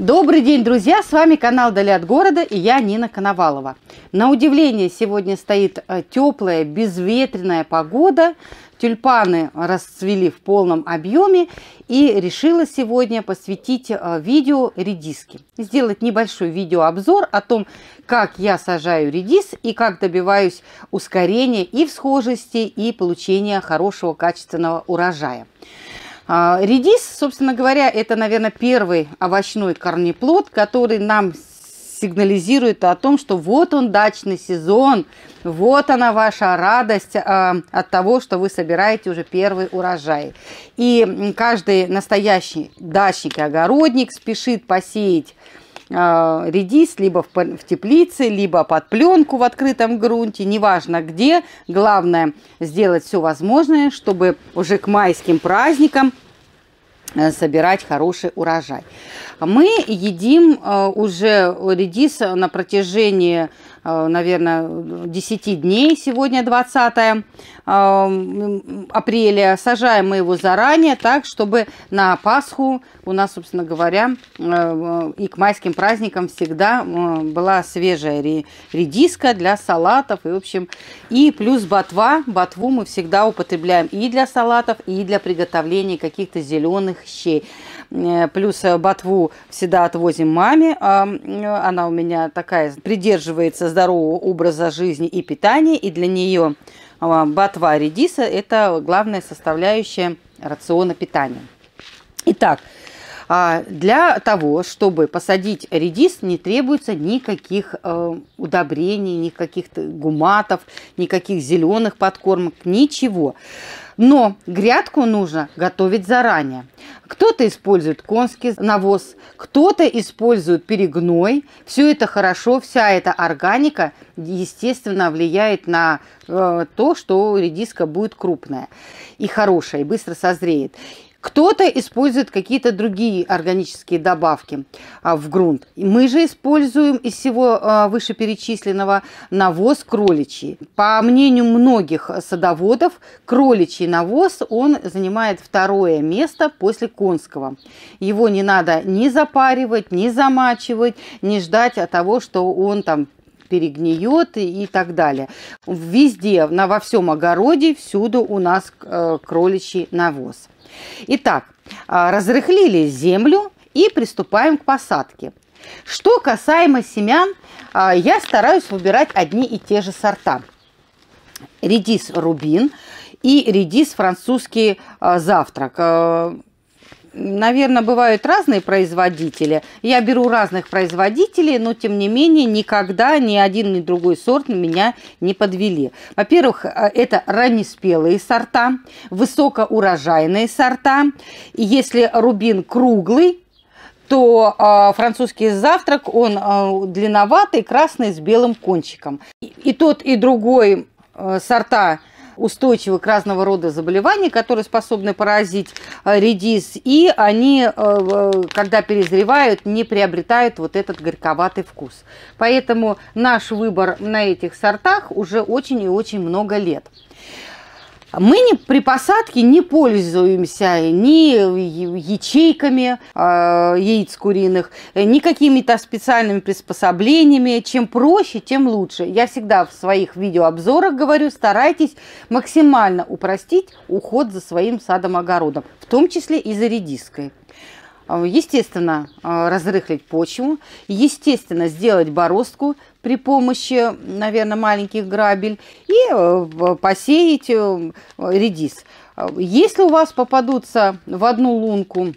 Добрый день, друзья! С вами канал Дали от города и я Нина Коновалова. На удивление сегодня стоит э, теплая, безветренная погода. Тюльпаны расцвели в полном объеме и решила сегодня посвятить э, видео редиски. Сделать небольшой видеообзор о том, как я сажаю редис и как добиваюсь ускорения и всхожести и получения хорошего качественного урожая. А, редис, собственно говоря, это, наверное, первый овощной корнеплод, который нам сигнализирует о том, что вот он дачный сезон, вот она ваша радость э, от того, что вы собираете уже первый урожай. И каждый настоящий дачник и огородник спешит посеять Э, редис либо в, в теплице, либо под пленку в открытом грунте, неважно где. Главное сделать все возможное, чтобы уже к майским праздникам э, собирать хороший урожай. Мы едим э, уже редис на протяжении э, наверное, 10 дней, сегодня 20 э, апреля. Сажаем мы его заранее, так, чтобы на Пасху у нас, собственно говоря, и к майским праздникам всегда была свежая редиска для салатов и, в общем, и плюс ботва. Ботву мы всегда употребляем и для салатов, и для приготовления каких-то зеленых щей. Э, плюс э, ботву всегда отвозим маме. А, э, она у меня такая, придерживается здорового образа жизни и питания, и для нее а, ботва редиса – это главная составляющая рациона питания. Итак, а, для того, чтобы посадить редис, не требуется никаких удобрений, никаких гуматов, никаких зеленых подкормок, ничего. Но грядку нужно готовить заранее. Кто-то использует конский навоз, кто-то использует перегной. Все это хорошо, вся эта органика, естественно, влияет на э, то, что редиска будет крупная и хорошая, и быстро созреет. Кто-то использует какие-то другие органические добавки а, в грунт. Мы же используем из всего а, вышеперечисленного навоз кроличий. По мнению многих садоводов, кроличий навоз, он занимает второе место после конского. Его не надо ни запаривать, ни замачивать, ни ждать от того, что он там перегниет и, так далее. Везде, на, во всем огороде, всюду у нас э, кроличий навоз. Итак, а, разрыхлили землю и приступаем к посадке. Что касаемо семян, а, я стараюсь выбирать одни и те же сорта. Редис рубин и редис французский а, завтрак. Э, Наверное, бывают разные производители. Я беру разных производителей, но тем не менее никогда ни один, ни другой сорт меня не подвели. Во-первых, э, это раннеспелые сорта, высокоурожайные сорта. И если рубин круглый, то э, французский завтрак, он э, длинноватый, красный, с белым кончиком. И, и тот, и другой э, сорта – устойчивы к разного рода заболеваниям, которые способны поразить э, редис, и они, э, когда перезревают, не приобретают вот этот горьковатый вкус. Поэтому наш выбор на этих сортах уже очень и очень много лет. Мы не, при посадке не пользуемся ни ячейками э, яиц куриных, ни какими-то специальными приспособлениями. Чем проще, тем лучше. Я всегда в своих видеообзорах говорю, старайтесь максимально упростить уход за своим садом-огородом, в том числе и за редиской. А, естественно, а, разрыхлить почву, естественно, сделать бороздку при помощи, наверное, маленьких грабель и э, посеять э, редис. А, если у вас попадутся в одну лунку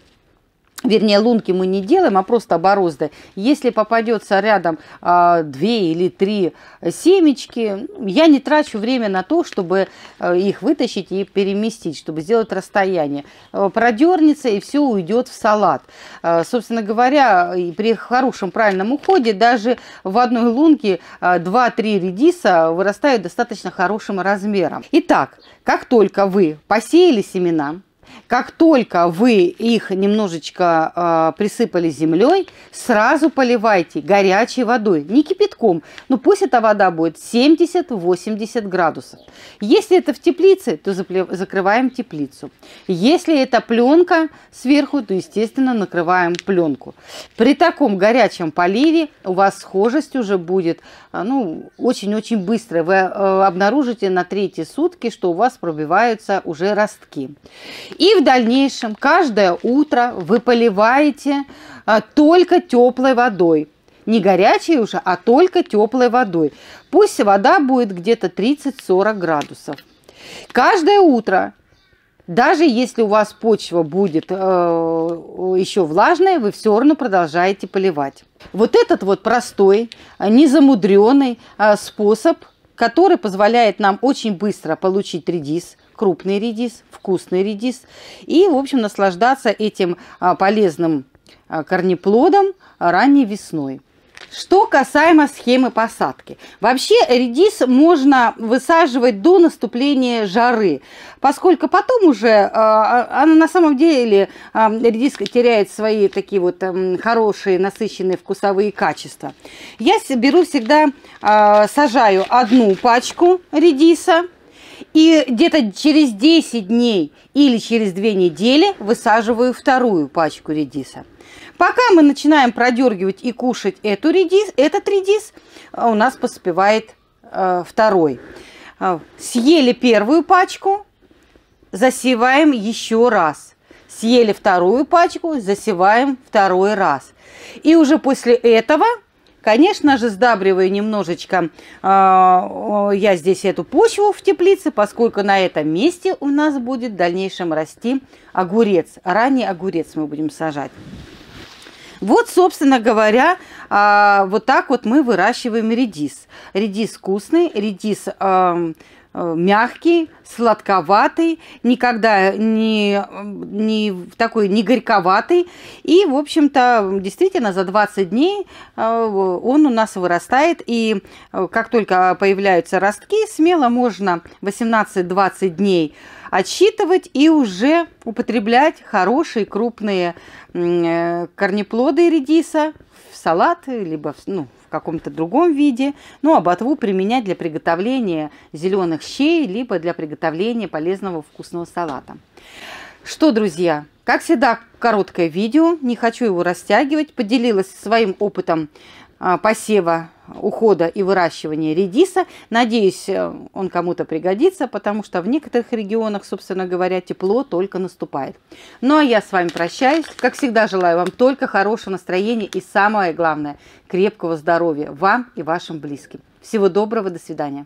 вернее, лунки мы не делаем, а просто оборозды. Если попадется рядом а, две или три семечки, я не трачу время на то, чтобы э, их вытащить и переместить, чтобы сделать расстояние. Э, продернется и все уйдет в салат. А, собственно говоря, при хорошем правильном уходе даже в одной лунке 2-3 редиса вырастают достаточно хорошим размером. Итак, как только вы посеяли семена, как только вы их немножечко э, присыпали землей, сразу поливайте горячей водой, не кипятком, но ну, пусть эта вода будет 70-80 градусов. Если это в теплице, то закрываем теплицу. Если это пленка сверху, то, естественно, накрываем пленку. При таком горячем поливе у вас схожесть уже будет а, ну, очень-очень быстро. Вы э, обнаружите на третьи сутки, что у вас пробиваются уже ростки. И в дальнейшем каждое утро вы поливаете а, только теплой водой. Не горячей уже, а только теплой водой. Пусть вода будет где-то 30-40 градусов. Каждое утро даже если у вас почва будет э, еще влажная, вы все равно продолжаете поливать. Вот этот вот простой, незамудренный э, способ – который позволяет нам очень быстро получить редис, крупный редис, вкусный редис и, в общем, наслаждаться этим а, полезным а, корнеплодом ранней весной. Что касаемо схемы посадки. Вообще редис можно высаживать до наступления жары, поскольку потом уже а, а, она на самом деле а, редиска теряет свои такие вот эм, хорошие насыщенные вкусовые качества. Я беру всегда, сажаю одну пачку редиса, и где-то через 10 дней или через 2 недели высаживаю вторую пачку редиса. Пока мы начинаем продергивать и кушать эту редис, этот редис, а, у нас поспевает э, второй. А, съели первую пачку, засеваем еще раз. Съели вторую пачку, засеваем второй раз. И уже после этого Конечно же, сдабриваю немножечко э, я здесь эту почву в теплице, поскольку на этом месте у нас будет в дальнейшем расти огурец. Ранний огурец мы будем сажать. Вот, собственно говоря, э, вот так вот мы выращиваем редис. Редис вкусный, редис... Э, Э, мягкий, сладковатый, никогда не, не такой не горьковатый. И, в общем-то, действительно, за 20 дней э, он у нас вырастает. И э, как только появляются ростки, смело можно 18-20 дней отсчитывать и уже употреблять хорошие крупные корнеплоды редиса в салат, либо ну, в каком-то другом виде, ну а ботву применять для приготовления зеленых щей, либо для приготовления полезного вкусного салата. Что, друзья, как всегда, короткое видео, не хочу его растягивать, поделилась своим опытом а, посева, ухода и выращивания редиса. Надеюсь, э, он кому-то пригодится, потому что в некоторых регионах, собственно говоря, тепло только наступает. Ну а я с вами прощаюсь. Как всегда, желаю вам только хорошего настроения и самое главное, крепкого здоровья вам и вашим близким. Всего доброго, до свидания.